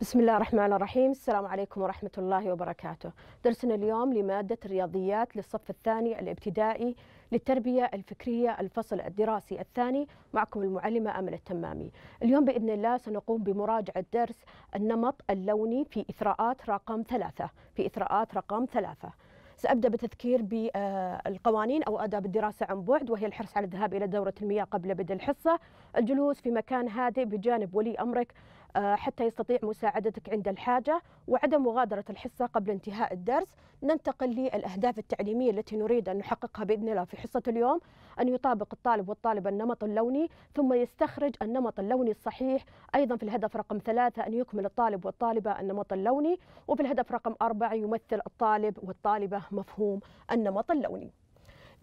بسم الله الرحمن الرحيم السلام عليكم ورحمة الله وبركاته درسنا اليوم لمادة الرياضيات للصف الثاني الابتدائي للتربية الفكرية الفصل الدراسي الثاني معكم المعلمة أمل التمامي اليوم بإذن الله سنقوم بمراجعة درس النمط اللوني في إثراءات رقم ثلاثة في إثراءات رقم ثلاثة سأبدأ بتذكير بالقوانين أو آداب الدراسة عن بعد وهي الحرص على الذهاب إلى دورة المياه قبل بدء الحصة الجلوس في مكان هادئ بجانب ولي أمرك آه، حتى يستطيع مساعدتك عند الحاجة وعدم مغادرة الحصة قبل انتهاء الدرس ننتقل للأهداف التعليمية التي نريد أن نحققها بإذن الله في حصة اليوم أن يطابق الطالب والطالبة النمط اللوني ثم يستخرج النمط اللوني الصحيح أيضا في الهدف رقم ثلاثة أن يكمل الطالب والطالبة النمط اللوني وفي الهدف رقم أربعة يمثل الطالب والطالبة مفهوم النمط اللوني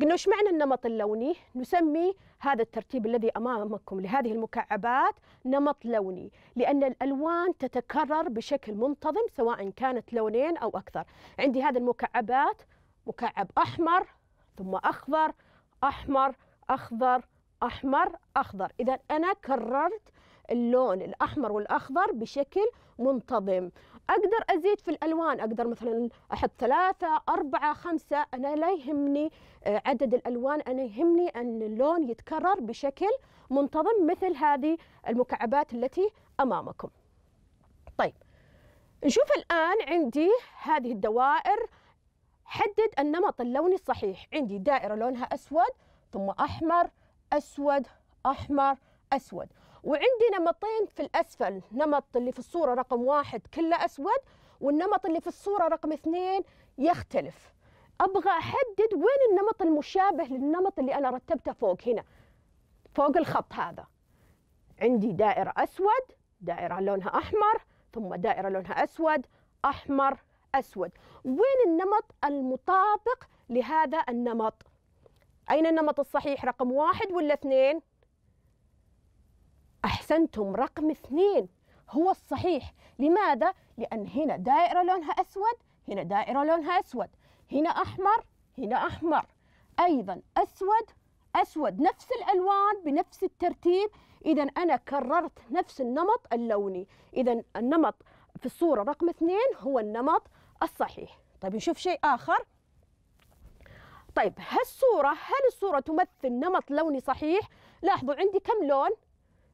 قلنا وش معنى النمط اللوني؟ نسمي هذا الترتيب الذي أمامكم لهذه المكعبات نمط لوني لأن الألوان تتكرر بشكل منتظم سواء كانت لونين أو أكثر عندي هذه المكعبات مكعب أحمر ثم أخضر أحمر أخضر أحمر أخضر إذا أنا كررت اللون الأحمر والأخضر بشكل منتظم اقدر ازيد في الالوان اقدر مثلا احط ثلاثه اربعه خمسه انا لا يهمني آه، عدد الالوان انا يهمني ان اللون يتكرر بشكل منتظم مثل هذه المكعبات التي امامكم طيب نشوف الان عندي هذه الدوائر حدد النمط اللوني الصحيح عندي دائره لونها اسود ثم احمر اسود احمر اسود وعندي نمطين في الأسفل نمط اللي في الصورة رقم واحد كله أسود والنمط اللي في الصورة رقم اثنين يختلف أبغى أحدد وين النمط المشابه للنمط اللي أنا رتبته فوق هنا فوق الخط هذا عندي دائرة أسود دائرة لونها أحمر ثم دائرة لونها أسود أحمر أسود وين النمط المطابق لهذا النمط أين النمط الصحيح رقم واحد ولا اثنين أحسنتم رقم اثنين هو الصحيح لماذا؟ لأن هنا دائرة لونها أسود هنا دائرة لونها أسود هنا أحمر هنا أحمر أيضا أسود أسود نفس الألوان بنفس الترتيب إذا أنا كررت نفس النمط اللوني إذا النمط في الصورة رقم اثنين هو النمط الصحيح طيب نشوف شيء آخر طيب هالصورة هل الصورة تمثل نمط لوني صحيح؟ لاحظوا عندي كم لون؟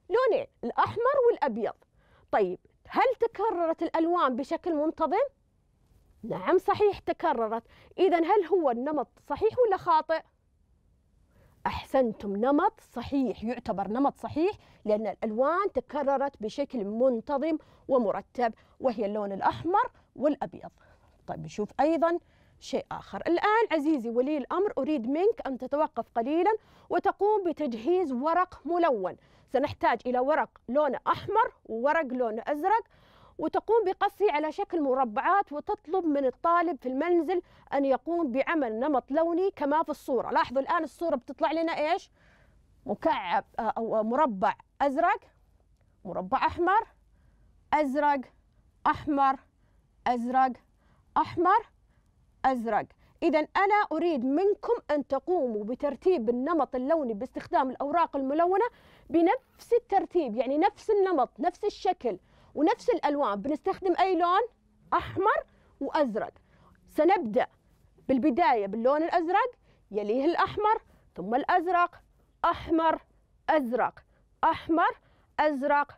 لونين الأحمر والأبيض طيب هل تكررت الألوان بشكل منتظم؟ نعم صحيح تكررت إذا هل هو النمط صحيح ولا خاطئ؟ أحسنتم نمط صحيح يعتبر نمط صحيح لأن الألوان تكررت بشكل منتظم ومرتب وهي اللون الأحمر والأبيض طيب نشوف أيضا شيء آخر الآن عزيزي ولي الأمر أريد منك أن تتوقف قليلا وتقوم بتجهيز ورق ملون سنحتاج إلى ورق لونه أحمر وورق لونه أزرق وتقوم بقصه على شكل مربعات وتطلب من الطالب في المنزل أن يقوم بعمل نمط لوني كما في الصورة لاحظوا الآن الصورة بتطلع لنا إيش مكعب آه، أو مربع أزرق مربع أحمر أزرق أحمر أزرق أحمر أزرق إذا أنا أريد منكم أن تقوموا بترتيب النمط اللوني باستخدام الأوراق الملونة بنفس الترتيب يعني نفس النمط نفس الشكل ونفس الألوان بنستخدم أي لون أحمر وأزرق سنبدأ بالبداية باللون الأزرق يليه الأحمر ثم الأزرق أحمر أزرق أحمر أزرق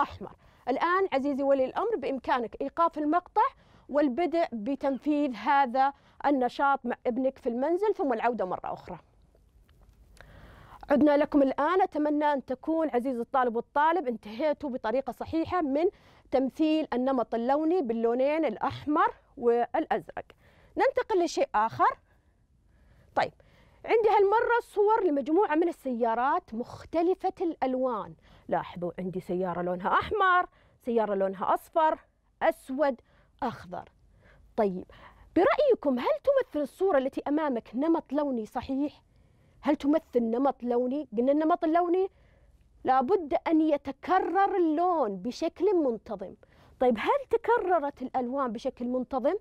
أحمر الآن عزيزي ولي الأمر بإمكانك إيقاف المقطع والبدء بتنفيذ هذا النشاط مع ابنك في المنزل ثم العودة مرة أخرى عدنا لكم الآن أتمنى أن تكون عزيز الطالب والطالب انتهيتوا بطريقة صحيحة من تمثيل النمط اللوني باللونين الأحمر والأزرق ننتقل لشيء آخر طيب عندي هالمرة صور لمجموعة من السيارات مختلفة الألوان لاحظوا عندي سيارة لونها أحمر سيارة لونها أصفر أسود أخضر طيب برأيكم هل تمثل الصورة التي أمامك نمط لوني صحيح؟ هل تمثل نمط لوني؟ قلنا النمط اللوني لابد أن يتكرر اللون بشكل منتظم طيب هل تكررت الألوان بشكل منتظم؟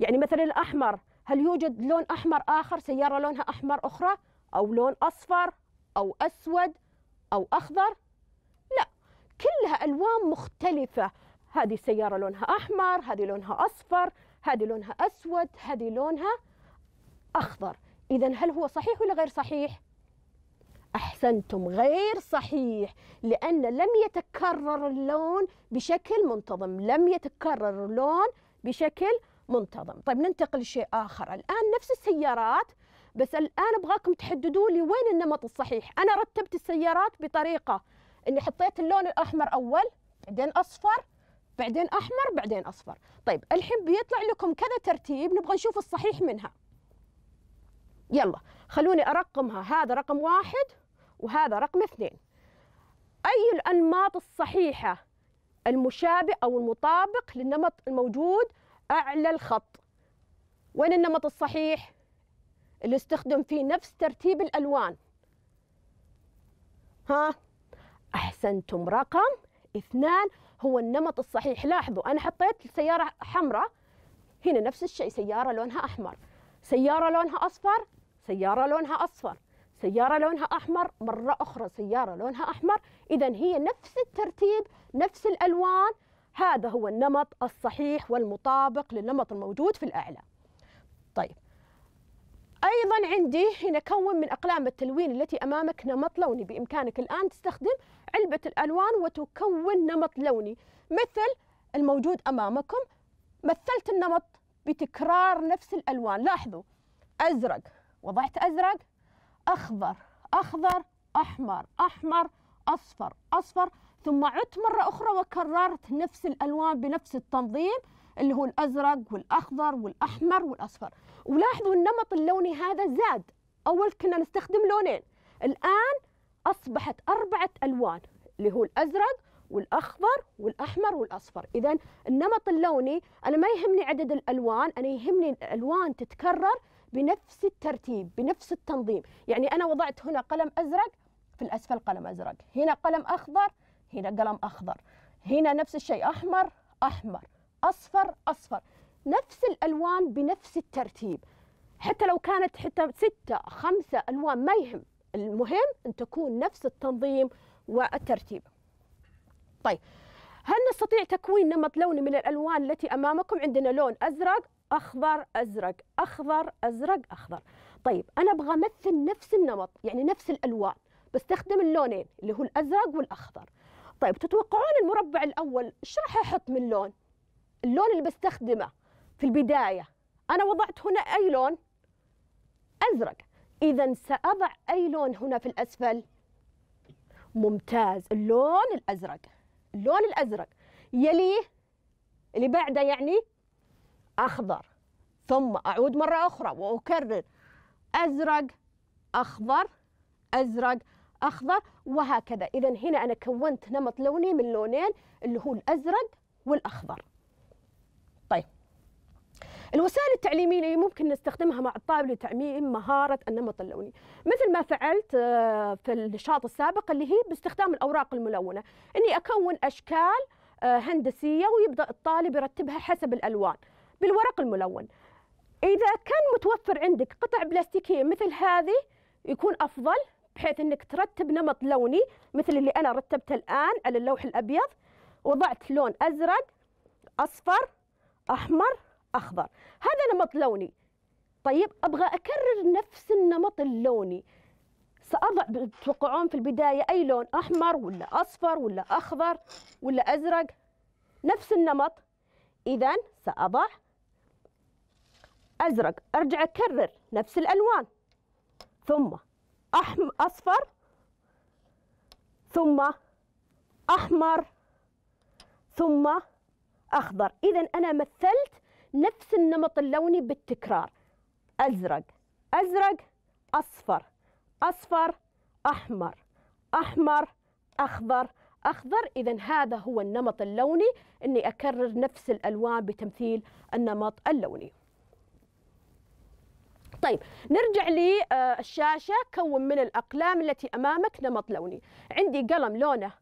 يعني مثلا الأحمر هل يوجد لون أحمر آخر سيارة لونها أحمر أخرى أو لون أصفر أو أسود أو أخضر؟ لا كلها ألوان مختلفة هذه السيارة لونها أحمر هذه لونها أصفر هذه لونها أسود هذه لونها أخضر إذا هل هو صحيح ولا غير صحيح؟ أحسنتم غير صحيح لأن لم يتكرر اللون بشكل منتظم لم يتكرر اللون بشكل منتظم طيب ننتقل لشيء آخر الآن نفس السيارات بس الآن أبغاكم تحددوا لي وين النمط الصحيح أنا رتبت السيارات بطريقة أني حطيت اللون الأحمر أول بعدين أصفر بعدين احمر بعدين اصفر طيب الحين بيطلع لكم كذا ترتيب نبغى نشوف الصحيح منها يلا خلوني ارقمها هذا رقم واحد وهذا رقم اثنين اي الانماط الصحيحه المشابه او المطابق للنمط الموجود اعلى الخط وين النمط الصحيح اللي استخدم فيه نفس ترتيب الالوان ها احسنتم رقم اثنان هو النمط الصحيح لاحظوا أنا حطيت سيارة حمراء هنا نفس الشيء سيارة لونها أحمر سيارة لونها أصفر سيارة لونها أصفر سيارة لونها أحمر مرة أخرى سيارة لونها أحمر إذا هي نفس الترتيب نفس الألوان هذا هو النمط الصحيح والمطابق للنمط الموجود في الأعلى طيب أيضا عندي هنا كون من أقلام التلوين التي أمامك نمط لوني بإمكانك الآن تستخدم علبة الألوان وتكون نمط لوني مثل الموجود أمامكم مثلت النمط بتكرار نفس الألوان لاحظوا أزرق وضعت أزرق أخضر أخضر أحمر أحمر أصفر أصفر ثم عدت مرة أخرى وكررت نفس الألوان بنفس التنظيم اللي هو الأزرق والأخضر والأحمر والأصفر ولاحظوا النمط اللوني هذا زاد أول كنا نستخدم لونين الآن أصبحت أربعة ألوان اللي هو الأزرق والاخضر والاحمر والاصفر اذا النمط اللوني انا ما يهمني عدد الالوان انا يهمني الالوان تتكرر بنفس الترتيب بنفس التنظيم يعني انا وضعت هنا قلم ازرق في الاسفل قلم ازرق هنا قلم اخضر هنا قلم اخضر هنا نفس الشيء احمر احمر اصفر اصفر نفس الالوان بنفس الترتيب حتى لو كانت حتى ستة خمسة ألوان ما يهم المهم أن تكون نفس التنظيم والترتيب طيب هل نستطيع تكوين نمط لوني من الألوان التي أمامكم عندنا لون أزرق أخضر أزرق أخضر أزرق أخضر طيب أنا أبغى أمثل نفس النمط يعني نفس الألوان بستخدم اللونين اللي هو الأزرق والأخضر طيب تتوقعون المربع الأول ايش راح أحط من لون اللون اللي بستخدمه في البداية أنا وضعت هنا أي لون أزرق إذا سأضع أي لون هنا في الأسفل؟ ممتاز اللون الأزرق اللون الأزرق يليه اللي بعده يعني أخضر ثم أعود مرة أخرى وأكرر أزرق أخضر أزرق أخضر وهكذا إذا هنا أنا كونت نمط لوني من لونين اللي هو الأزرق والأخضر الوسائل التعليميه اللي ممكن نستخدمها مع الطالب لتعميم مهاره النمط اللوني مثل ما فعلت آه، في النشاط السابق اللي هي باستخدام الاوراق الملونه اني اكون اشكال آه، هندسيه ويبدا الطالب يرتبها حسب الالوان بالورق الملون اذا كان متوفر عندك قطع بلاستيكيه مثل هذه يكون افضل بحيث انك ترتب نمط لوني مثل اللي انا رتبته الان على اللوح الابيض وضعت لون ازرق اصفر احمر اخضر هذا نمط لوني طيب ابغى اكرر نفس النمط اللوني ساضع تتوقعون في البدايه اي لون احمر ولا اصفر ولا اخضر ولا ازرق نفس النمط اذا ساضع ازرق ارجع اكرر نفس الالوان ثم أحم اصفر ثم احمر ثم اخضر اذا انا مثلت نفس النمط اللوني بالتكرار أزرق أزرق أصفر أصفر أحمر أحمر أخضر أخضر إذا هذا هو النمط اللوني أني أكرر نفس الألوان بتمثيل النمط اللوني طيب نرجع للشاشة آه، كون من الأقلام التي أمامك نمط لوني عندي قلم لونه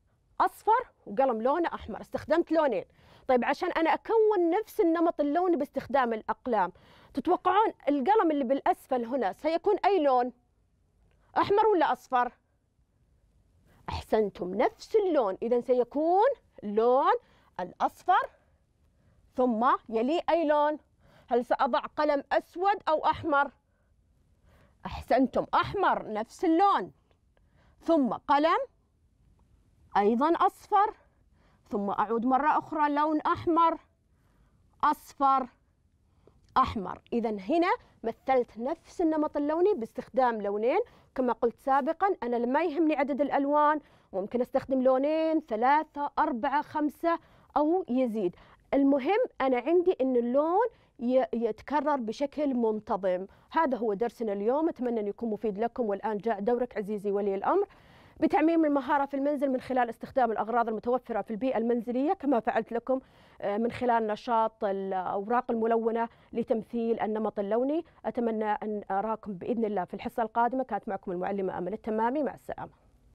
أصفر وقلم لونه احمر استخدمت لونين طيب عشان انا اكون نفس النمط اللوني باستخدام الاقلام تتوقعون القلم اللي بالاسفل هنا سيكون اي لون احمر ولا اصفر احسنتم نفس اللون اذا سيكون لون الاصفر ثم يلي اي لون هل ساضع قلم اسود او احمر احسنتم احمر نفس اللون ثم قلم أيضا أصفر ثم أعود مرة أخرى لون أحمر أصفر أحمر إذا هنا مثلت نفس النمط اللوني باستخدام لونين كما قلت سابقا أنا لما يهمني عدد الألوان ممكن أستخدم لونين ثلاثة أربعة خمسة أو يزيد المهم أنا عندي أن اللون يتكرر بشكل منتظم هذا هو درسنا اليوم أتمنى أن يكون مفيد لكم والآن جاء دورك عزيزي ولي الأمر بتعميم المهارة في المنزل من خلال استخدام الأغراض المتوفرة في البيئة المنزلية كما فعلت لكم آه، من خلال نشاط الأوراق الملونة لتمثيل النمط اللوني أتمنى أن أراكم بإذن الله في الحصة القادمة كانت معكم المعلمة أمل التمامي مع السلامة